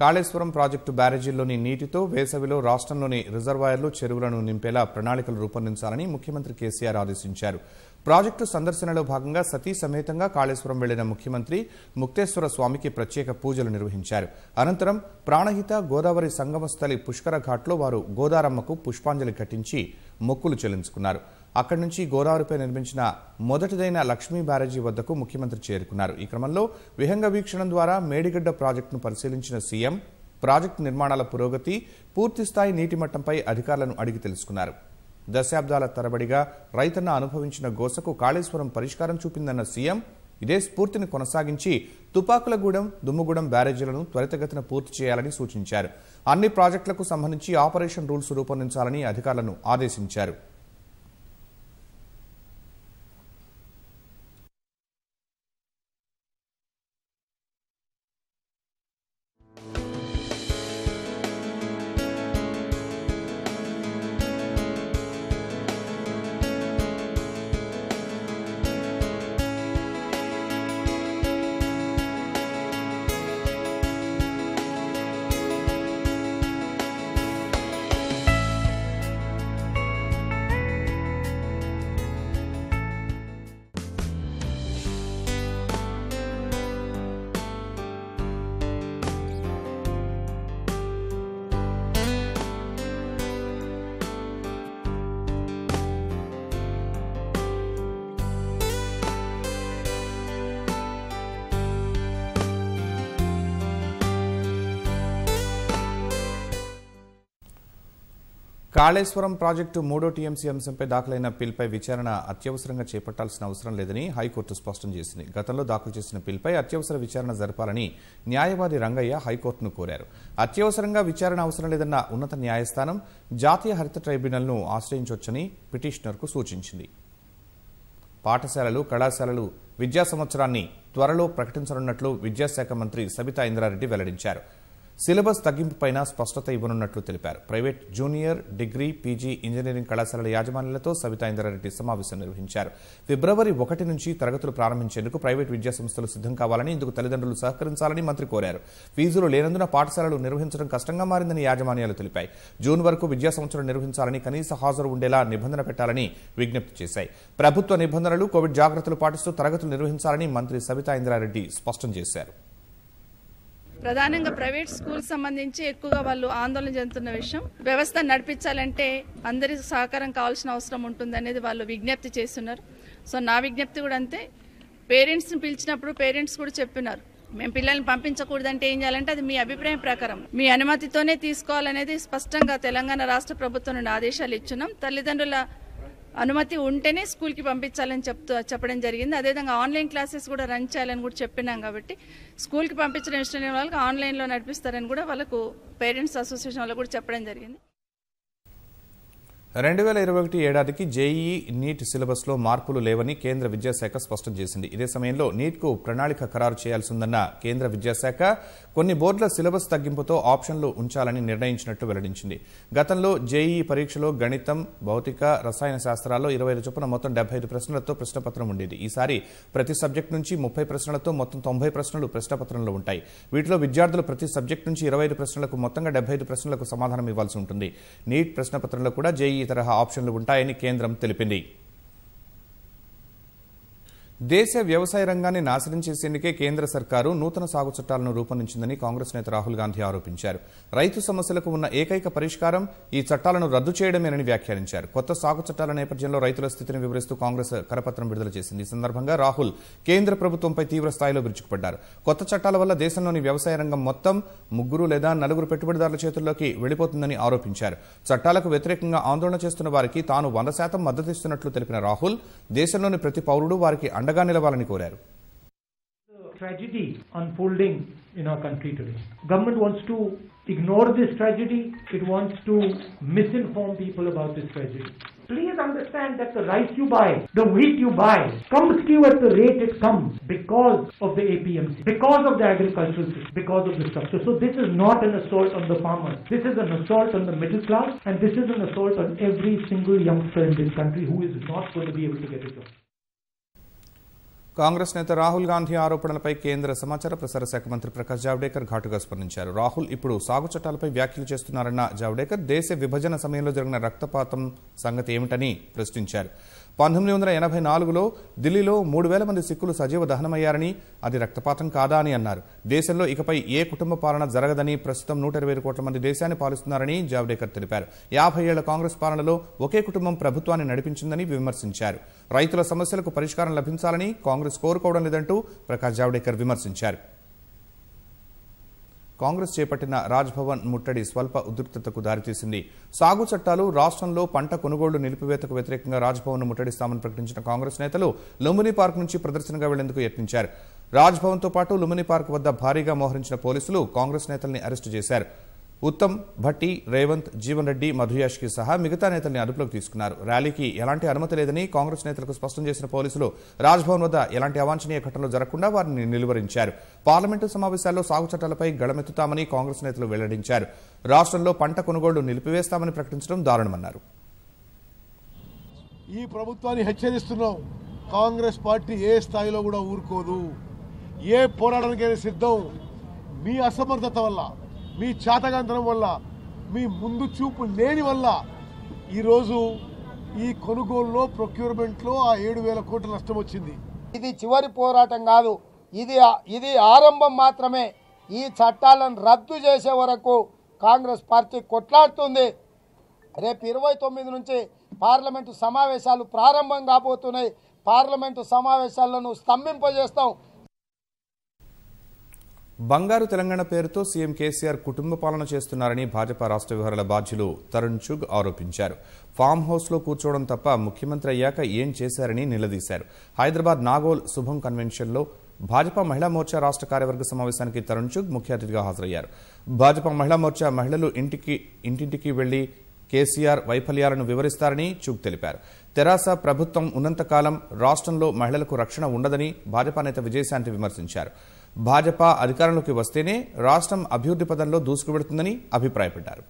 Kaleshwaram project బ్యారేజీల్లోని నీటితో వేసవిలో రాష్ట్రంలోని రిజర్వాయర్లు చెరువులను నింపేలా ప్రణాళికలు రూపొందించాలని ముఖ్యమంత్రి కేసీఆర్ ఆదేశించారు ప్రాజెక్టు సందర్శనలో భాగంగా సతీ సమేతంగా కాళేశ్వరం వెళ్లిన ముఖ్యమంత్రి ముక్తేశ్వర స్వామికి ప్రత్యేక పూజలు నిర్వహించారు అనంతరం ప్రాణహిత గోదావరి సంగమస్థలి పుష్కర ఘాట్లో వారు గోదారమ్మకు పుష్పాంజలి ఘటించి మొక్కులు చెల్లించుకున్నారు అక్కడి నుంచి గోరారుపై నిర్మించిన మొదటిదైన లక్ష్మీ బ్యారేజీ వద్దకు ముఖ్యమంత్రి చేరుకున్నారు ఈ క్రమంలో విహంగ వీక్షణం ద్వారా మేడిగడ్డ ప్రాజెక్టును పరిశీలించిన సీఎం ప్రాజెక్టు నిర్మాణాల పురోగతి పూర్తిస్థాయి నీటి మట్టంపై అధికారులను అడిగి తెలుసుకున్నారు దశాబ్దాల తరబడిగా రైతన్న అనుభవించిన గోసకు కాళేశ్వరం పరిష్కారం చూపిందన్న సీఎం ఇదే స్ఫూర్తిని కొనసాగించి తుపాకులగూడెం దుమ్ముగూడెం బ్యారేజీలను త్వరితగతిన పూర్తి చేయాలని సూచించారు అన్ని ప్రాజెక్టులకు సంబంధించి ఆపరేషన్ రూల్స్ రూపొందించాలని అధికారులను ఆదేశించారు కాళేశ్వరం ప్రాజెక్టు మూడో టీఎంసీ అంశంపై దాఖలైన పిల్పై విచారణ అత్యవసరంగా చేపట్టాల్సిన అవసరం లేదని హైకోర్టు స్పష్టం చేసింది గతంలో దాఖలు చేసిన పిల్పై అత్యవసర విచారణ జరపాలని న్యాయవాది రంగయ్య హైకోర్టును కోరారు అత్యవసరంగా విచారణ అవసరం లేదన్న ఉన్నత న్యాయస్థానం జాతీయ హరిత ట్రైబ్యునల్ను ఆశ్రయించవచ్చని పిటిషనర్కు సూచించింది పాఠశాలలు కళాశాలలు విద్యా సంవత్సరాన్ని త్వరలో ప్రకటించనున్నట్లు విద్యాశాఖ మంత్రి సబితా ఇంద్రారెడ్డి వెల్లడించారు సిలబస్ తగ్గింపుపైన స్పష్టత ఇవ్వనున్నట్లు తెలిపారు private junior degree PG engineering కళాశాలల యాజమాన్యాలతో సబితా ఇంద్రారెడ్డి సమావేశం నిర్వహించారు ఫిబ్రవరి ఒకటి నుంచి తరగతులు ప్రారంభించేందుకు ప్రైవేట్ విద్యాసంస్థలు సిద్ధం కావాలని ఇందుకు తల్లిదండ్రులు సహకరించాలని మంత్రి కోరారు ఫీజులు లేనందున పాఠశాలలు నిర్వహించడం కష్టంగా మారిందని యాజమాన్యాలు తెలిపాయి జూన్ వరకు విద్యా సంవత్సరం నిర్వహించాలని కనీస హాజరు ఉండేలా నిబంధన పెట్టాలని విజ్ఞప్తి చేశాయి ప్రభుత్వ నిబంధనలు కోవిడ్ జాగ్రత్తలు పాటిస్తూ తరగతులు నిర్వహించాలని మంత్రి సవితా ఇంద్రారెడ్డి స్పష్టం చేశారు ప్రధానంగా ప్రైవేట్ స్కూల్ సంబంధించి ఎక్కువగా వాళ్ళు ఆందోళన చెందుతున్న విషయం వ్యవస్థ నడిపించాలంటే అందరి సహకారం కావాల్సిన అవసరం ఉంటుంది అనేది వాళ్ళు విజ్ఞప్తి చేస్తున్నారు సో నా విజ్ఞప్తి కూడా అంతే పేరెంట్స్ని పిలిచినప్పుడు పేరెంట్స్ కూడా చెప్పినారు మేము పిల్లల్ని పంపించకూడదంటే ఏం చేయాలంటే అది మీ అభిప్రాయం ప్రకారం మీ అనుమతితోనే తీసుకోవాలనేది స్పష్టంగా తెలంగాణ రాష్ట్ర ప్రభుత్వం నుండి ఆదేశాలు ఇచ్చున్నాం తల్లిదండ్రుల అనుమతి ఉంటేనే స్కూల్కి పంపించాలని చెప్తూ చెప్పడం జరిగింది అదేవిధంగా ఆన్లైన్ క్లాసెస్ కూడా రన్ చేయాలని కూడా చెప్పినాం కాబట్టి స్కూల్కి పంపించడం ఇష్టం లేని వాళ్ళకి ఆన్లైన్లో నడిపిస్తారని కూడా వాళ్ళకు పేరెంట్స్ అసోసియేషన్ వాళ్ళకు కూడా చెప్పడం జరిగింది రెండు వేల ఇరవై ఒకటి ఏడాదికి జేఈఈ నీట్ సిలబస్లో మార్పులు లేవని కేంద్ర విద్యాశాఖ స్పష్టం చేసింది ఇదే సమయంలో నీట్కు ప్రణాళిక ఖరారు చేయాల్సిందన్న కేంద్ర విద్యాశాఖ కొన్ని బోర్డుల సిలబస్ తగ్గింపుతో ఆప్షన్లు ఉంచాలని నిర్ణయించినట్లు వెల్లడించింది గతంలో జేఈఈ పరీక్షలో గణితం భౌతిక రసాయన శాస్త్రాల్లో ఇరవై ఐదు చొప్పున మొత్తం డెబ్బై ఐదు ప్రశ్నలతో ప్రశ్నపత్రం ఉండేది ఈసారి ప్రతి సబ్జెక్టు నుంచి ముప్పై ప్రశ్నలతో మొత్తం తొంభై ప్రశ్నలు ప్రశ్నపత్రంలో ఉంటాయి వీటిలో విద్యార్థులు ప్రతి సబ్జెక్టు నుంచి ఇరవై ఐదు ప్రశ్నలకు మొత్తంగా డెబ్బై ఐదు ప్రశ్నలకు సమాధానం ఇవ్వాల్సి ఉంటుంది నీట్ ప్రశ్నపత్రంలో కూడా జేఈ తరహా ఆప్షన్లు ఉంటాయని కేంద్రం తెలిపింది దేశ వ్యవసాయ రంగాన్ని నాశనం చేసేందుకే కేంద్ర సర్కారు నూతన సాగు చట్టాలను రూపొందించిందని కాంగ్రెస్ నేత రాహుల్ గాంధీ ఆరోపించారు రైతు సమస్యలకు ఉన్న ఏకైక పరిష్కారం ఈ చట్టాలను రద్దు చేయడమేనని వ్యాఖ్యానించారు కొత్త సాగు చట్టాల నేపథ్యంలో రైతుల స్థితిని వివరిస్తూ కాంగ్రెస్ కరపత్రం విడుదల చేసింది ఈ సందర్భంగా రాహుల్ కేంద్ర ప్రభుత్వంపై తీవ్ర స్థాయిలో విరుచుకుపడ్డారు కొత్త చట్టాల వల్ల దేశంలోని వ్యవసాయ రంగం మొత్తం ముగ్గురు లేదా నలుగురు పెట్టుబడిదారుల చేతుల్లోకి వెళ్లిపోతుందని ఆరోపించారు చట్టాలకు వ్యతిరేకంగా ఆందోళన చేస్తున్న వారికి తాను వంద శాతం మద్దతిస్తున్నట్లు తెలిపిన రాహుల్ దేశంలోని ప్రతి పౌరుడు వారికి అండగా నిలవాలని కోరారు tragedy unfolding in our country today. Government wants to ignore this tragedy. It wants to misinform people about this tragedy. Please understand that the rice you buy, the wheat you buy, comes to you at the rate it comes because of the APMC, because of the agricultural system, because of the structure. So this is not an assault on the farmers. This is an assault on the middle class and this is an assault on every single youngster in this country who is not going to be able to get a job. Congress నేత రాహుల్ గాంధీ ఆరోపణలపై కేంద్ర సమాచార ప్రసార శాఖ మంత్రి ప్రకాష్ జావడేకర్ ఘాటుగా స్పందించారు రాహుల్ ఇప్పుడు సాగు చట్టాలపై వ్యాఖ్యలు చేస్తున్నారన్న జావడేకర్ దేశ విభజన సమయంలో జరిగిన రక్తపాతం సంగతి ఏమిటని ప్రశ్నించారు పంతొమ్మిది వందల ఎనభై నాలుగులో ఢిల్లీలో మూడు వేల మంది సిక్కులు సజీవ దహనమయ్యారని అది రక్తపాతం కాదా అని అన్నారు దేశంలో ఇకపై ఏ కుటుంబ పాలన జరగదని ప్రస్తుతం నూట ఇరవై కోట్ల మంది దేశాన్ని పాలిస్తున్నారని జావడేకర్ తెలిపారు యాభై ఏళ్ల కాంగ్రెస్ పాలనలో ఒకే కుటుంబం ప్రభుత్వాన్ని నడిపించిందని విమర్శించారు రైతుల సమస్యలకు పరిష్కారం లభించాలని కాంగ్రెస్ కోరుకోవడం లేదంటూ ప్రకాష్ జావడేకర్ విమర్శించారు కాంగ్రెస్ చేపట్టిన రాజ్భవన్ ముట్టడి స్వల్ప ఉధృతతకు దారితీసింది సాగు చట్టాలు రాష్ట్రంలో పంట కొనుగోళ్లు నిలిపివేతకు వ్యతిరేకంగా రాజ్భవన్ ముట్టడిస్తామని ప్రకటించిన కాంగ్రెస్ నేతలు లుంబిని పార్క్ నుంచి ప్రదర్శనగా వెళ్లేందుకు యత్నించారు రాజ్భవన్తో పాటు లుంబిని పార్క్ వద్ద భారీగా మోహరించిన పోలీసులు కాంగ్రెస్ నేతల్ని అరెస్టు చేశారు ఉత్తమ్ భట్టి రేవంత్ జీవన్ రెడ్డి మధుయాష్కి సహా మిగతా నేతల్ని అదుపులోకి తీసుకున్నారు ర్యాలీకి ఎలాంటి అనుమతి లేదని కాంగ్రెస్ నేతలకు స్పష్టం చేసిన పోలీసులు రాజ్భవన్ వద్ద ఎలాంటి అవాంఛనీయ ఘటనలు జరగకుండా వారిని నిలువరించారు పార్లమెంటు సమావేశాల్లో సాగు చట్టాలపై గడమెత్తుతామని కాంగ్రెస్ నేతలు వెల్లడించారు రాష్ట్రంలో పంట కొనుగోళ్లు నిలిపివేస్తామని ప్రకటించడం దారుణమన్నారు ఈ ప్రభుత్వాన్ని హెచ్చరిస్తున్నాం కాంగ్రెస్ పార్టీ ఏ స్థాయిలో కూడా ఊరుకోదు ఏ పోరాటానికైనా సిద్ధం మీ అసమర్థత వల్ల మీ చేతగంతరం వల్ల మీ ముందు చూపు లేని వల్ల ఈరోజు ఈ కొనుగోలులో ప్రొక్యూర్మెంట్లో ఆ ఏడు వేల కోట్ల నష్టం వచ్చింది ఇది చివరి పోరాటం కాదు ఇది ఇది ఆరంభం మాత్రమే ఈ చట్టాలను రద్దు చేసే వరకు కాంగ్రెస్ పార్టీ కొట్లాడుతుంది రేపు ఇరవై తొమ్మిది నుంచి పార్లమెంటు సమావేశాలు ప్రారంభం కాబోతున్నాయి పార్లమెంటు సమావేశాలను స్తంభింపజేస్తాం బంగారు తెలంగాణ పేరుతో సీఎం కేసీఆర్ కుటుంబ పాలన చేస్తున్నారని భాజపా రాష్ట్ర వ్యవహారాల బాధ్యులు తరుణ్ చుగ్ ఆరోపించారు ఫామ్ హౌస్లో కూర్చోవడం తప్ప ముఖ్యమంత్రి అయ్యాక ఏం చేశారని నిలదీశారు హైదరాబాద్ నాగోల్ శుభం కన్వెన్షన్లో భాజపా మహిళా మోర్చా రాష్ట్ర కార్యవర్గ సమావేశానికి తరుణ్ చుగ్ ముఖ్య అతిథిగా హాజరయ్యారు భాజపా మహిళా మోర్చా మహిళలు ఇంటికి ఇంటింటికి వెళ్లి కేసీఆర్ వైఫల్యాలను వివరిస్తారని చుగ్ తెలిపారు తెరాస ప్రభుత్వం ఉన్నంతకాలం రాష్ట్రంలో మహిళలకు రక్షణ ఉండదని భాజపా నేత విజయశాంతి విమర్శించారు భాజపా అధికారంలోకి వస్తేనే రాష్ట్రం అభివృద్ధి పదంలో దూసుకుపెడుతుందని అభిప్రాయపడ్డారు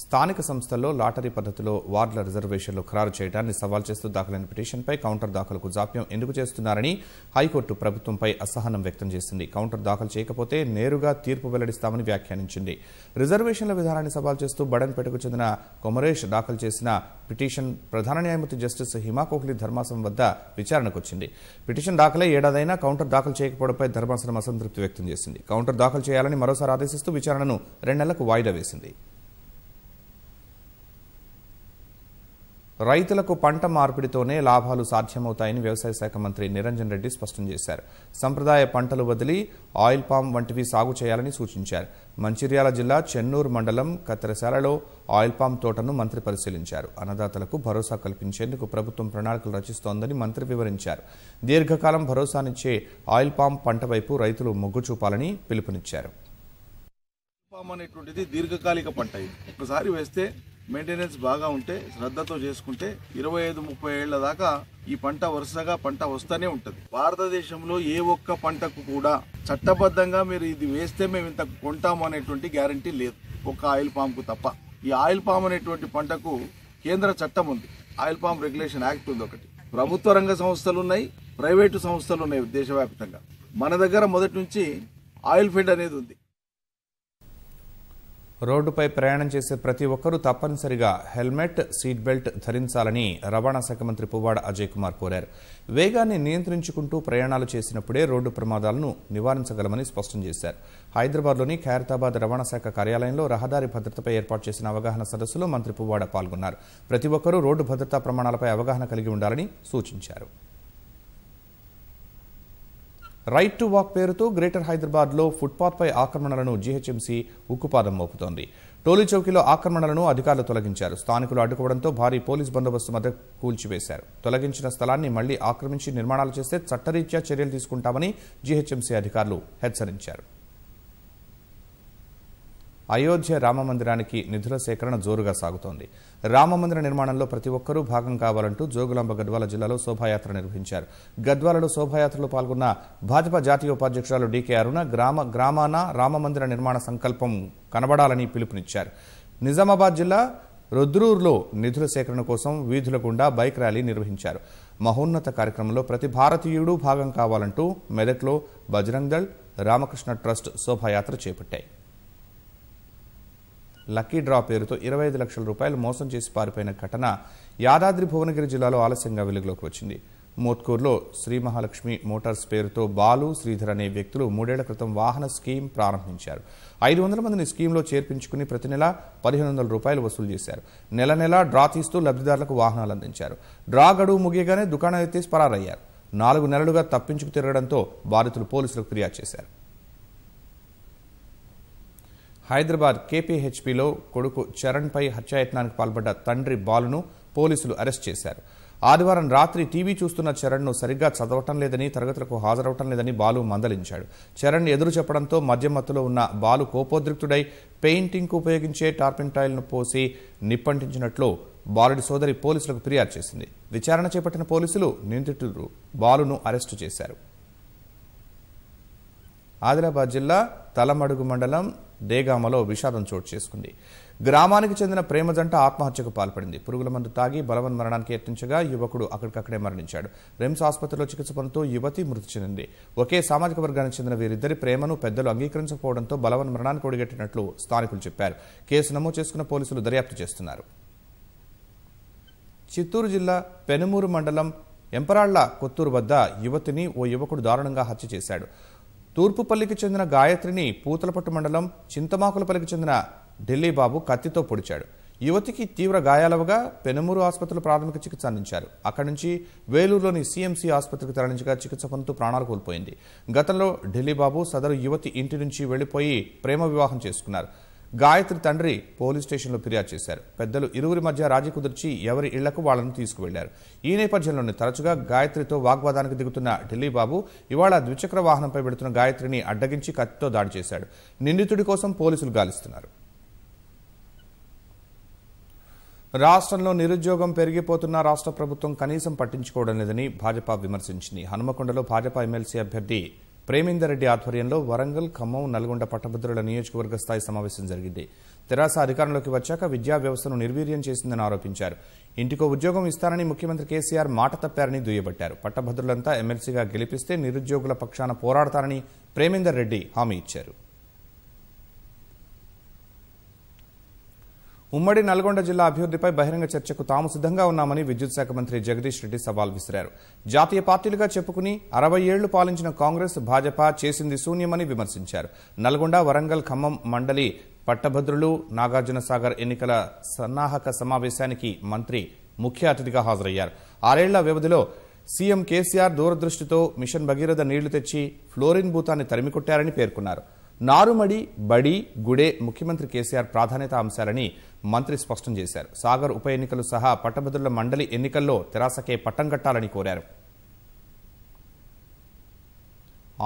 స్థానిక సంస్థల్లో లాటరీ పద్ధతిలో వార్డుల రిజర్వేషన్లు ఖరారు చేయడాన్ని సవాల్ చేస్తూ దాఖలైన పిటిషన్పై కౌంటర్ దాఖలకు జాప్యం ఎందుకు చేస్తున్నారని హైకోర్టు ప్రభుత్వంపై అసహనం వ్యక్తం చేసింది కౌంటర్ దాఖలు చేయకపోతే నేరుగా తీర్పు వెల్లడిస్తామని వ్యాఖ్యానించింది రిజర్వేషన్ల విధానాన్ని సవాల్ చేస్తూ బడన్పేటకు చెందిన కొమరేష్ దాఖలు చేసిన పిటిషన్ ప్రధాన న్యాయమూర్తి జస్టిస్ హిమా కోహ్లీ ధర్మాసనం వద్ద విచారణకు వచ్చింది పిటిషన్ దాఖలై ఏడాదైనా కౌంటర్ దాఖలు చేయకపోవడంపై ధర్మాసనం అసంతృప్తి వ్యక్తం చేసింది కౌంటర్ దాఖలు చేయాలని మరోసారి ఆదేశిస్తూ విచారణను నెలలకు వాయిదా వేసింది రైతులకు పంట మార్పిడితోనే లాభాలు సాధ్యమవుతాయని వ్యవసాయ శాఖ మంత్రి నిరంజన్ రెడ్డి స్పష్టం చేశారు సంప్రదాయ పంటలు వదిలి ఆయిల్ పామ్ వంటివి సాగు చేయాలని సూచించారు మంచిర్యాల జిల్లా చెన్నూరు మండలం కత్తెరశాలలో ఆయిల్ పామ్ తోటను మంత్రి పరిశీలించారు అన్నదాతలకు భరోసా కల్పించేందుకు ప్రభుత్వం ప్రణాళికలు రచిస్తోందని మంత్రి వివరించారు దీర్ఘకాలం భరోసానిచ్చే ఆయిల్ పామ్ పంట వైపు రైతులు మొగ్గు చూపాలని పిలుపునిచ్చారు పామ్ అనేటువంటిది దీర్ఘకాలిక పంట ఇది ఒకసారి వేస్తే మెయింటెనెన్స్ బాగా ఉంటే శ్రద్ధతో చేసుకుంటే ఇరవై ఐదు ముప్పై ఏళ్ల దాకా ఈ పంట వరుసగా పంట వస్తూనే ఉంటుంది భారతదేశంలో ఏ ఒక్క పంటకు కూడా చట్టబద్ధంగా మీరు ఇది వేస్తే మేము ఇంత కొంటాము అనేటువంటి గ్యారంటీ లేదు ఒక ఆయిల్ పామ్కు తప్ప ఈ ఆయిల్ పామ్ అనేటువంటి పంటకు కేంద్ర చట్టం ఉంది ఆయిల్ పామ్ రెగ్యులేషన్ యాక్ట్ ఉంది ఒకటి ప్రభుత్వ రంగ సంస్థలు ఉన్నాయి ప్రైవేటు సంస్థలు ఉన్నాయి దేశవ్యాప్తంగా మన దగ్గర మొదటి నుంచి ఆయిల్ ఫీల్డ్ అనేది ఉంది రోడ్డుపై ప్రయాణం చేసే ప్రతి ఒక్కరూ తప్పనిసరిగా హెల్మెట్ సీట్ బెల్ట్ ధరించాలని రవాణా శాఖ మంత్రి పువ్వాడ అజయ్ కుమార్ కోరారు వేగాన్ని నియంత్రించుకుంటూ ప్రయాణాలు చేసినప్పుడే రోడ్డు ప్రమాదాలను నివారించగలమని స్పష్టం చేశారు హైదరాబాద్లోని ఖైరతాబాద్ రవాణా శాఖ కార్యాలయంలో రహదారి భద్రతపై ఏర్పాటు చేసిన అవగాహన సదస్సులో మంత్రి పువ్వాడ పాల్గొన్నారు ప్రతి ఒక్కరూ రోడ్డు భద్రతా ప్రమాణాలపై అవగాహన కలిగి ఉండాలని సూచించారు రైట్ టు వాక్ పేరుతో గ్రేటర్ హైదరాబాద్లో ఫుట్పాత్పై ఆక్రమణలను జీహెచ్ఎంసీ ఉక్కుపాదం మోపుతోంది టోలీ చౌకీలో ఆక్రమణలను అధికారులు తొలగించారు స్థానికులు అడ్డుకోవడంతో భారీ పోలీస్ బందోబస్తు మధ్య కూల్చివేశారు తొలగించిన స్థలాన్ని మళ్లీ ఆక్రమించి నిర్మాణాలు చేస్తే చట్టరీత్యా చర్యలు తీసుకుంటామని జీహెచ్ఎంసీ అధికారులు హెచ్చరించారు అయోధ్య రామ మందిరానికి నిధుల సేకరణ జోరుగా సాగుతోంది రామమందిర నిర్మాణంలో ప్రతి ఒక్కరూ భాగం కావాలంటూ జోగులాంబ గద్వాల జిల్లాలో శోభాయాత్ర నిర్వహించారు గద్వాలలో శోభాయాత్రలో పాల్గొన్న భాజపా జాతీయ ఉపాధ్యక్షురాలు డీకే అరుణ గ్రామ గ్రామాన రామ మందిర నిర్మాణ సంకల్పం కనబడాలని పిలుపునిచ్చారు నిజామాబాద్ జిల్లా రుద్రూర్లో నిధుల సేకరణ కోసం వీధుల గుండా బైక్ ర్యాలీ నిర్వహించారు మహోన్నత కార్యక్రమంలో ప్రతి భారతీయుడు భాగం కావాలంటూ మెదక్లో బజరంగ్ దళ్ రామకృష్ణ ట్రస్ట్ శోభాయాత్ర చేపట్టాయి లక్కీ డ్రా పేరుతో ఇరవై ఐదు లక్షల రూపాయలు మోసం చేసి పారిపోయిన ఘటన యాదాద్రి భువనగిరి జిల్లాలో ఆలస్యంగా వెలుగులోకి వచ్చింది మోత్కూర్లో శ్రీ మహాలక్ష్మి మోటార్స్ పేరుతో బాలు శ్రీధర్ అనే వ్యక్తులు మూడేళ్ల క్రితం వాహన స్కీమ్ ప్రారంభించారు ఐదు వందల మందిని స్కీమ్లో చేర్పించుకుని ప్రతి నెల పదిహేను వందల రూపాయలు వసూలు చేశారు నెల నెల డ్రా తీస్తూ లబ్ధిదారులకు వాహనాలు అందించారు డ్రా గడువు ముగియగానే దుకాణం ఎత్తేసి పరారయ్యారు నాలుగు నెలలుగా తప్పించుకు తిరగడంతో బాధితులు పోలీసులకు ఫిర్యాదు చేశారు హైదరాబాద్ కేపీహెచ్పీలో కొడుకు చరణ్పై హత్యాయత్నానికి పాల్పడ్డ తండ్రి బాలును పోలీసులు అరెస్ట్ చేశారు ఆదివారం రాత్రి టీవీ చూస్తున్న చరణ్ను సరిగ్గా చదవటం లేదని తరగతులకు హాజరవటం లేదని బాలు మందలించాడు చరణ్ ఎదురు చెప్పడంతో మద్యమత్తులో ఉన్న బాలు కోపోద్రిక్తుడై పెయింటింగ్కు ఉపయోగించే టార్పిన్ పోసి నిప్పంటించినట్లు బాలుడి సోదరి పోలీసులకు ఫిర్యాదు చేసింది విచారణ చేపట్టిన పోలీసులు నిందితుడు బాలును అరెస్టు చేశారు ఆదిలాబాద్ జిల్లా తలమడుగు మండలం దేగామలో విషాదం చోటు చేసుకుంది గ్రామానికి చెందిన ప్రేమ జంట ఆత్మహత్యకు పాల్పడింది పురుగుల మందు తాగి బలవన్ మరణానికి యత్నించగా యువకుడు అక్కడికక్కడే మరణించాడు రిమ్స్ ఆసుపత్రిలో చికిత్స పొందుతూ యువతి మృతి చెందింది ఒకే సామాజిక వర్గానికి చెందిన వీరిద్దరి ప్రేమను పెద్దలు అంగీకరించకపోవడంతో బలవన్ మరణానికి ఒడిగట్టినట్లు స్థానికులు చెప్పారు కేసు నమోదు చేసుకున్న పోలీసులు దర్యాప్తు చేస్తున్నారు చిత్తూరు జిల్లా పెనుమూరు మండలం ఎంపరాళ్ల కొత్తూరు వద్ద యువతిని ఓ యువకుడు దారుణంగా హత్య చేశాడు తూర్పుపల్లికి చెందిన గాయత్రిని పూతలపట్టు మండలం చింతమాకులపల్లికి చెందిన ఢిల్లీ బాబు కత్తితో పొడిచాడు యువతికి తీవ్ర గాయాలవగా పెనుమూరు ఆసుపత్రిలో ప్రాథమిక చికిత్స అందించారు అక్కడి నుంచి వేలూరులోని సీఎంసీ ఆసుపత్రికి తరలించగా చికిత్స పొందుతూ ప్రాణాలు కోల్పోయింది గతంలో ఢిల్లీ బాబు సదరు యువతి ఇంటి నుంచి వెళ్లిపోయి ప్రేమ వివాహం చేసుకున్నారు గాయత్రి తండ్రి పోలీస్ స్టేషన్లో ఫిర్యాదు చేశారు పెద్దలు ఇరువురి మధ్య రాజీ కుదిర్చి ఎవరి ఇళ్లకు వాళ్లను తీసుకువెళ్లారు ఈ నేపథ్యంలోనే తరచుగా గాయత్రితో వాగ్వాదానికి దిగుతున్న ఢిల్లీ బాబు ఇవాళ ద్విచక్ర వాహనంపై పెడుతున్న గాయత్రిని అడ్డగించి కత్తితో దాడి చేశాడు నిందితుడి కోసం పోలీసులు గాలిస్తున్నారు రాష్ట్రంలో నిరుద్యోగం పెరిగిపోతున్న రాష్ట్ర ప్రభుత్వం కనీసం పట్టించుకోవడం లేదని భాజపా విమర్శించింది హనుమకొండలో భాజపా ఎమ్మెల్సీ అభ్యర్థి ప్రేమేందర్ రెడ్డి ఆధ్వర్యంలో వరంగల్ ఖమ్మం నల్గొండ పట్టభద్రుల నియోజకవర్గ స్థాయి సమావేశం జరిగింది తెరాస అధికారంలోకి వచ్చాక విద్యా వ్యవస్థను నిర్వీర్యం చేసిందని ఆరోపించారు ఇంటికో ఉద్యోగం ఇస్తారని ముఖ్యమంత్రి కేసీఆర్ మాట తప్పారని దుయ్యబట్టారు పట్టభద్రులంతా ఎమ్మెల్సీగా గెలిపిస్తే నిరుద్యోగుల పక్షాన పోరాడతారని ప్రేమేందర్ రెడ్డి హామీ ఇచ్చారు ఉమ్మడి నల్గొండ జిల్లా అభివృద్ధిపై బహిరంగ చర్చకు తాము సిద్ధంగా ఉన్నామని విద్యుత్ శాఖ మంత్రి జగదీష్ రెడ్డి సవాల్ విసిరారు జాతీయ పార్టీలుగా చెప్పుకుని అరవై ఏళ్లు పాలించిన కాంగ్రెస్ భాజపా చేసింది శూన్యమని విమర్శించారు నల్గొండ వరంగల్ ఖమ్మం మండలి పట్టభద్రులు నాగార్జున సాగర్ ఎన్నికల సన్నాహక సమావేశానికి మంత్రి ముఖ్య అతిథిగా హాజరయ్యారు ఆరేళ్ల వ్యవధిలో సీఎం కేసీఆర్ దూరదృష్టితో మిషన్ భగీరథ నీళ్లు తెచ్చి ఫ్లోరిన్ భూతాన్ని తరిమికొట్టారని పేర్కొన్నారు నారుమడి బడి గుడే ముఖ్యమంత్రి కేసీఆర్ ప్రాధాన్యత అంశాలని మంత్రి స్పష్టం చేశారు సాగర్ ఉప ఎన్నికలు సహా పట్టభద్రుల మండలి ఎన్నికల్లో తెరాసకే పట్టం కట్టాలని కోరారు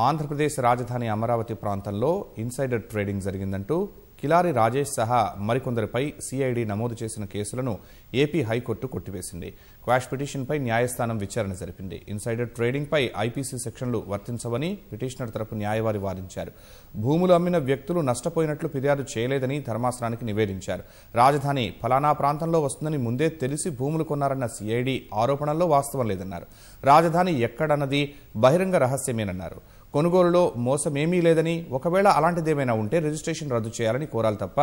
ఆంధ్రప్రదేశ్ రాజధాని అమరావతి ప్రాంతంలో ఇన్సైడర్ ట్రేడింగ్ జరిగిందంటూ కిలారి రాజేష్ సహా మరికొందరిపై సిఐడి నమోదు చేసిన కేసులను ఏపీ హైకోర్టు కొట్టివేసింది క్వాష్ పిటిషన్పై న్యాయస్థానం విచారణ జరిపింది ఇన్సైడర్ ట్రేడింగ్పై ఐపీసీ సెక్షన్లు వర్తించవని పిటిషనర్ తరపు న్యాయవాది వాదించారు భూములు అమ్మిన వ్యక్తులు నష్టపోయినట్లు ఫిర్యాదు చేయలేదని ధర్మాసనానికి నివేదించారు రాజధాని ఫలానా ప్రాంతంలో వస్తుందని ముందే తెలిసి భూములు కొన్నారన్న సిఐడి ఆరోపణల్లో వాస్తవం లేదన్నారు రాజధాని ఎక్కడన్నది బహిరంగ రహస్యమేనన్నారు కొనుగోలులో మోసమేమీ లేదని ఒకవేళ అలాంటిదేమైనా ఉంటే రిజిస్ట్రేషన్ రద్దు చేయాలని కోరాలి తప్ప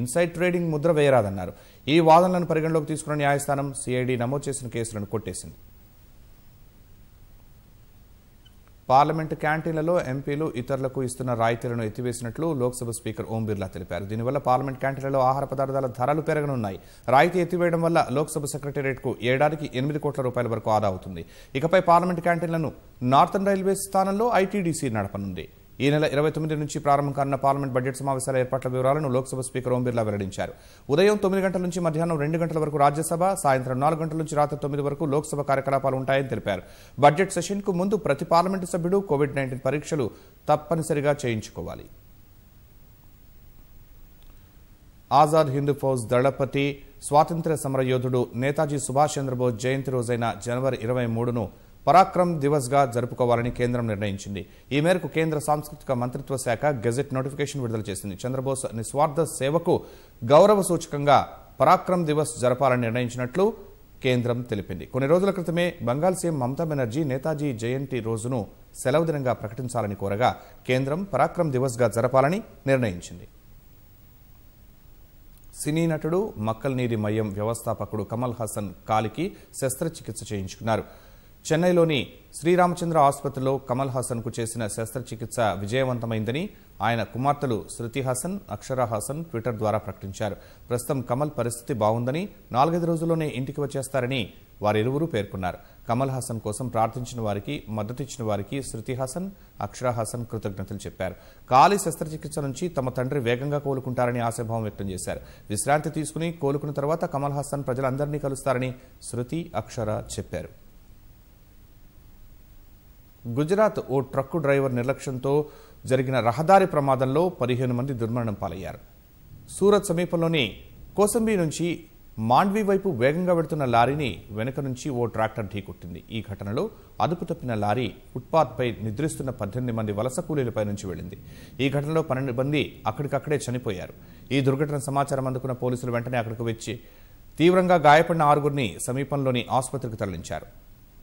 ఇన్సైడ్ ట్రేడింగ్ ముద్ర వేయరాదన్నారు ఈ వాదనలను పరిగణలోకి తీసుకున్న న్యాయస్థానం సిఐడి నమోదు చేసిన కేసులను కొట్టేసింది పార్లమెంటు క్యాంటీన్లలో ఎంపీలు ఇతరులకు ఇస్తున్న రాయితీలను ఎత్తివేసినట్లు లోక్సభ స్పీకర్ ఓం బిర్లా తెలిపారు దీనివల్ల పార్లమెంట్ క్యాంటీన్లలో ఆహార పదార్థాల ధరలు పెరగనున్నాయి రాయితీ ఎత్తివేయడం వల్ల లోక్సభ సెక్రటేరియట్కు ఏడాదికి ఎనిమిది కోట్ల రూపాయల వరకు ఆదా అవుతుంది ఇకపై పార్లమెంట్ క్యాంటీన్లను నార్థన్ రైల్వే స్థానంలో ఐటీడీసీ నడపనుంది ఈ నెల ఇరవై తొమ్మిది నుంచి ప్రారంభం కానున్న పార్లమెంట్ బడ్జెట్ సమావేశాల ఏర్పాట్ల వివరాలను లోక్సభ స్పీకర్ ఓం బిర్లా వెల్లడించారు ఉదయం తొమ్మిది గంటల నుంచి మధ్యాహ్నం రెండు గంటల వరకు రాజ్యసభ సాయంత్రం నాలుగు గంటల నుంచి రాత్రి తొమ్మిది వరకు లోక్సభ కార్యకలాపాలు ఉంటాయని తెలిపారు బడ్జెట్ సెషన్కు ముందు ప్రతి పార్లమెంటు సభ్యుడు కోవిడ్ నైన్టీన్ పరీక్షలు తప్పనిసరిగా చేయించుకోవాలి ఆజాద్ హిందూ ఫౌజ్ దళపతి స్వాతంత్ర్య సమరయోధుడు నేతాజీ సుభాష్ చంద్రబోస్ జయంతి రోజైన జనవరి ఇరవై మూడును పరాక్రమ్ దివస్గా జరుపుకోవాలని కేంద్రం నిర్ణయించింది ఈ మేరకు కేంద్ర సాంస్కృతిక మంత్రిత్వ శాఖ గెజెట్ నోటిఫికేషన్ విడుదల చేసింది చంద్రబోస్ నిస్వార్థ సేవకు గౌరవ సూచకంగా పరాక్రమ్ దివస్ జరపాలని నిర్ణయించినట్లు కేంద్రం తెలిపింది కొన్ని రోజుల క్రితమే బంగాల్ సీఎం మమతా బెనర్జీ నేతాజీ జయంతి రోజును సెలవు దినంగా ప్రకటించాలని కోరగా కేంద్రం పరాక్రమ్ దివస్గా జరపాలని నిర్ణయించింది సినీ నటుడు మక్కల్నీరి మయం వ్యవస్థాపకుడు కమల్ హసన్ కాలికి శస్త్రచికిత్స చేయించుకున్నారు చెన్నైలోని శ్రీరామచంద్ర ఆసుపత్రిలో కమల్ కు చేసిన శస్త్రచికిత్స విజయవంతమైందని ఆయన కుమార్తెలు శృతి హాసన్ అక్షర హాసన్ ట్విట్టర్ ద్వారా ప్రకటించారు ప్రస్తుతం కమల్ పరిస్థితి బాగుందని నాలుగైదు రోజుల్లోనే ఇంటికి వచ్చేస్తారని వారిరువురు పేర్కొన్నారు కమల్ హాసన్ కోసం ప్రార్థించిన వారికి మద్దతిచ్చిన వారికి శృతి హాసన్ అక్షర హాసన్ కృతజ్ఞతలు చెప్పారు కాలి శస్త్రచికిత్స నుంచి తమ తండ్రి వేగంగా కోలుకుంటారని ఆశాభావం వ్యక్తం చేశారు విశ్రాంతి తీసుకుని కోలుకున్న తర్వాత కమల్ హాసన్ ప్రజలందరినీ కలుస్తారని శృతి అక్షర చెప్పారు గుజరాత్ ఓ ట్రక్కు డ్రైవర్ నిర్లక్ష్యంతో జరిగిన రహదారి ప్రమాదంలో పదిహేను మంది దుర్మరణం పాలయ్యారు సూరత్ సమీపంలోని కోసంబీ నుంచి మాండ్వి వైపు వేగంగా వెడుతున్న లారీని వెనుక నుంచి ఓ ట్రాక్టర్ ఢీకొట్టింది ఈ ఘటనలో అదుపు తప్పిన లారీ ఫుట్పాత్పై నిద్రిస్తున్న పద్దెనిమిది మంది వలస కూలీలపై నుంచి వెళ్ళింది ఈ ఘటనలో పన్నెండు మంది అక్కడికక్కడే చనిపోయారు ఈ దుర్ఘటన సమాచారం అందుకున్న పోలీసులు వెంటనే అక్కడికి వచ్చి తీవ్రంగా గాయపడిన ఆరుగురిని సమీపంలోని ఆసుపత్రికి తరలించారు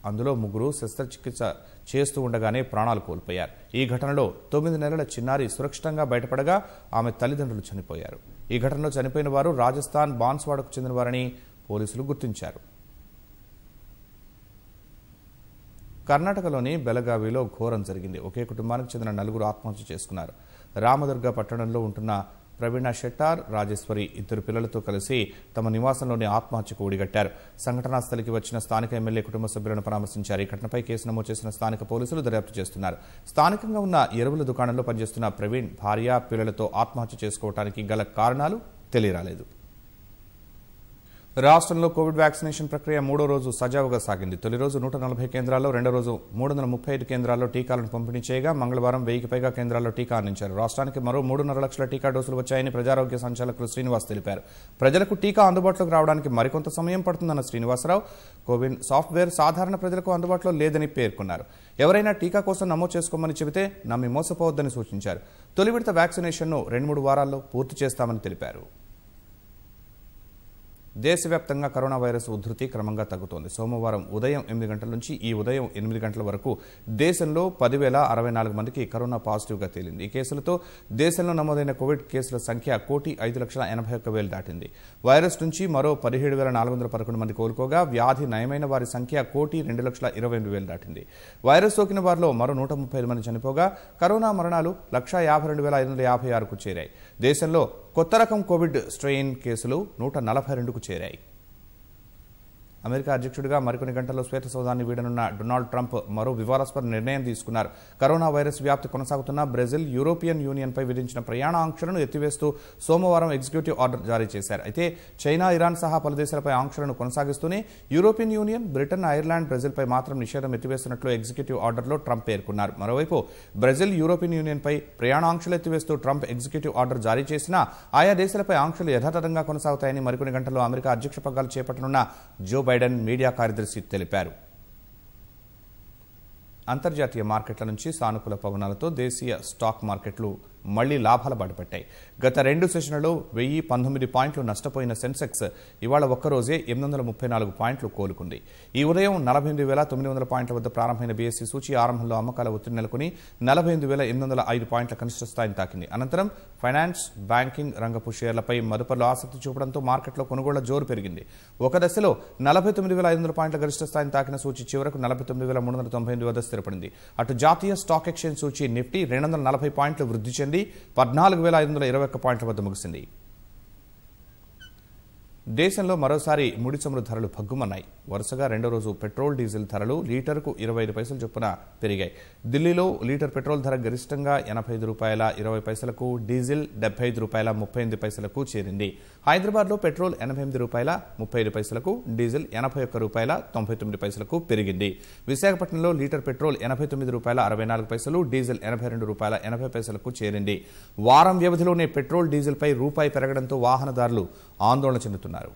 అందులో ముగ్గురు శస్త్రచికిత్స చేస్తూ ఉండగానే ప్రాణాలు కోల్పోయారు ఈ ఘటనలో తొమ్మిది నెలల చిన్నారి సురక్షితంగా బయటపడగా ఆమె తల్లిదండ్రులు చనిపోయారు ఈ ఘటనలో చనిపోయిన వారు రాజస్థాన్ బాన్స్వాడకు చెందినవారని పోలీసులు గుర్తించారు కర్ణాటకలోని బెలగావిలో ఘోరం జరిగింది ఒకే కుటుంబానికి చెందిన నలుగురు ఆత్మహత్య చేసుకున్నారు రామదుర్గ పట్టణంలో ఉంటున్న ప్రవీణ షెట్టార్ రాజేశ్వరి ఇద్దరు పిల్లలతో కలిసి తమ నివాసంలోని ఆత్మహత్యకు ఒడిగట్టారు సంఘటనా స్థలికి వచ్చిన స్థానిక ఎమ్మెల్యే కుటుంబ సభ్యులను పరామర్శించారు ఈ ఘటనపై కేసు నమోదు చేసిన స్థానిక పోలీసులు దర్యాప్తు చేస్తున్నారు స్థానికంగా ఉన్న ఎరువుల దుకాణంలో పనిచేస్తున్న ప్రవీణ్ భార్య పిల్లలతో ఆత్మహత్య చేసుకోవడానికి గల కారణాలు తెలియరాలేదు రాష్ట్రంలో కోవిడ్ వ్యాక్సినేషన్ ప్రక్రియ మూడో రోజు సజావుగా సాగింది తొలి రోజు నూట నలభై కేంద్రాల్లో రెండో రోజు మూడు వందల ముప్పై ఐదు కేంద్రాల్లో టీకాలను పంపిణీ చేయగా మంగళవారం వెయ్యికి పైగా కేంద్రాల్లో టీకా అందించారు రాష్ట్రానికి మరో మూడున్నర లక్షల టీకా డోసులు వచ్చాయని ప్రజారోగ్య సంచాలకులు శ్రీనివాస్ తెలిపారు ప్రజలకు టీకా అందుబాటులోకి రావడానికి మరికొంత సమయం పడుతుందన్న శ్రీనివాసరావు కోవిన్ సాఫ్ట్వేర్ సాధారణ ప్రజలకు అందుబాటులో లేదని పేర్కొన్నారు ఎవరైనా టీకా కోసం నమోదు చేసుకోమని చెబితే నమ్మి మోసపోవద్దని సూచించారు తొలి విడత వ్యాక్సినేషన్ను రెండు మూడు వారాల్లో పూర్తి చేస్తామని తెలిపారు దేశవ్యాప్తంగా కరోనా వైరస్ ఉధృతి క్రమంగా తగ్గుతోంది సోమవారం ఉదయం ఎనిమిది గంటల నుంచి ఈ ఉదయం ఎనిమిది గంటల వరకు దేశంలో పదివేల అరవై నాలుగు మందికి కరోనా పాజిటివ్గా తేలింది ఈ కేసులతో దేశంలో నమోదైన కోవిడ్ కేసుల సంఖ్య కోటి ఐదు లక్షల ఎనభై ఒక్క వేలు దాటింది వైరస్ నుంచి మరో పదిహేడు వేల నాలుగు వందల పదకొండు మంది కోలుకోగా వ్యాధి నయమైన వారి సంఖ్య కోటి రెండు లక్షల ఇరవై ఎనిమిది వేలు దాటింది వైరస్ సోకిన వారిలో మరో నూట ముప్పై ఐదు మంది చనిపోగా కరోనా మరణాలు లక్ష యాభై రెండు వేల ఐదు వందల యాభై ఆరుకు చేరాయి దేశంలో కొత్త రకం కోవిడ్ స్ట్రెయిన్ కేసులు నూట నలభై రెండుకు చేరాయి అమెరికా అధ్యక్షుడిగా మరికొన్ని గంటల్లో శ్వేత సౌదాన్ని వీడనున్న డొనాల్డ్ ట్రంప్ మరో వివాదాస్పద నిర్ణయం తీసుకున్నారు కరోనా వైరస్ వ్యాప్తి కొనసాగుతున్న బ్రెజిల్ యూరోపియన్ యూనియన్పై విధించిన ప్రయాణ ఆంక్షలను ఎత్తివేస్తూ సోమవారం ఎగ్జిక్యూటివ్ ఆర్డర్ జారీ చేశారు అయితే చైనా ఇరాన్ సహా పలు దేశాలపై ఆంక్షలను కొనసాగిస్తూనే యూరోపియన్ యూనియన్ బ్రిటన్ ఐర్లాండ్ బ్రెజిల్పై మాత్రం నిషేధం ఎత్తివేస్తున్నట్లు ఎగ్జిక్యూటివ్ ఆర్డర్లో ట్రంప్ పేర్కొన్నారు మరోవైపు బ్రెజిల్ యూరోపియన్ యూనియన్పై ప్రయాణ ఆంక్షలు ఎత్తివేస్తూ ట్రంప్ ఎగ్జిక్యూటివ్ ఆర్డర్ జారీ చేసినా ఆయా దేశాలపై ఆంక్షలు యథాతథంగా కొనసాగుతాయని మరికొన్ని గంటల్లో అమెరికా అధ్యక్ష పగ్గాలు చేపట్టనున్న జో బైడెన్ బైడెన్ మీడియా కార్యదర్శి తెలిపారు అంతర్జాతీయ మార్కెట్ల నుంచి సానుకూల పవనాలతో దేశీయ స్టాక్ మార్కెట్లు మళ్లీ లాభాల బాటపట్టాయి గత రెండు సెషన్లలో వెయ్యి పంతొమ్మిది పాయింట్లు నష్టపోయిన సెన్సెక్స్ ఇవాళ ఒక్కరోజే ఎనిమిది వందల ముప్పై నాలుగు పాయింట్లు కోలుకుంది ఈ ఉదయం నలభై ఎనిమిది వేల తొమ్మిది వందల పాయింట్ల వద్ద ప్రారంభమైన బీఎస్సీ సూచి ఆరంభంలో అమ్మకాల ఒత్తిడి నెలకొని నలభై ఎనిమిది వేల ఎనిమిది వందల ఐదు పాయింట్ల కనిష్ట స్థాయిని తాకింది అనంతరం ఫైనాన్స్ బ్యాంకింగ్ రంగపు షేర్లపై మదుపర్లు ఆసక్తి చూపడంతో మార్కెట్లో కొనుగోళ్ల జోరు పెరిగింది ఒక దశలో నలభై తొమ్మిది వేల ఐదు వందల పాయింట్ల గరిష్ట స్థాయిని తాకిన సూచి చివరకు నలభై తొమ్మిది వేల మూడు వందల తొంభై ఎనిమిది వద్ద స్థిరపడింది అటు జాతీయ స్టాక్ ఎక్స్చేంజ్ సూచి నిఫ్టీ రెండు వందల నలభై పాయింట్లు వృద్ధి చెంది పద్నాలుగు వేల ఐదు వందల ఇరవై ఒక్క పాయింట్ల వద్ద ముగిసింది దేశంలో మరోసారి ముడి చమురు ధరలు భగ్గుమన్నాయి వరుసగా రెండో రోజు పెట్రోల్ డీజిల్ ధరలు లీటర్కు ఇరవై ఐదు పైసలు చొప్పున పెరిగాయి ఢిల్లీలో లీటర్ పెట్రోల్ ధర గరిష్టంగా ఎనభై ఐదు రూపాయల ఇరవై పైసలకు డీజిల్ డెబ్బై ఐదు రూపాయల ముప్పై ఎనిమిది పైసలకు చేరింది హైదరాబాద్లో పెట్రోల్ ఎనభై ఎనిమిది రూపాయల ముప్పై ఐదు పైసలకు డీజిల్ ఎనభై ఒక్క రూపాయల తొంభై తొమ్మిది పైసలకు పెరిగింది విశాఖపట్నంలో లీటర్ పెట్రోల్ ఎనభై తొమ్మిది రూపాయల అరవై నాలుగు పైసలు డీజిల్ ఎనభై రెండు రూపాయల ఎనభై పైసలకు చేరింది వారం వ్యవధిలోనే పెట్రోల్ డీజిల్పై రూపాయి పెరగడంతో వాహనదారులు ఆందోళన చెందుతున్నారు ఉన్నారు